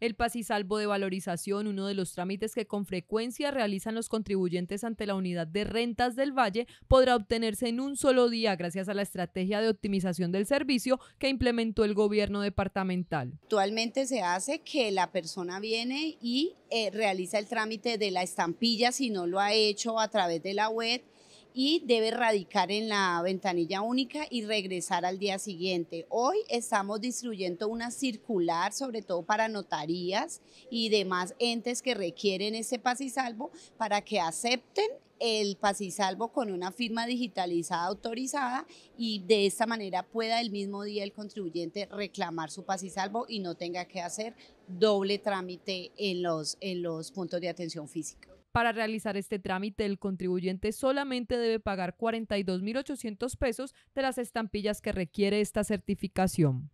El pasisalvo de valorización, uno de los trámites que con frecuencia realizan los contribuyentes ante la unidad de rentas del Valle, podrá obtenerse en un solo día gracias a la estrategia de optimización del servicio que implementó el gobierno departamental. Actualmente se hace que la persona viene y eh, realiza el trámite de la estampilla si no lo ha hecho a través de la web y debe radicar en la ventanilla única y regresar al día siguiente. Hoy estamos distribuyendo una circular, sobre todo para notarías y demás entes que requieren este pasisalvo para que acepten el pasisalvo con una firma digitalizada autorizada y de esta manera pueda el mismo día el contribuyente reclamar su pasisalvo y no tenga que hacer doble trámite en los, en los puntos de atención física. Para realizar este trámite, el contribuyente solamente debe pagar 42.800 pesos de las estampillas que requiere esta certificación.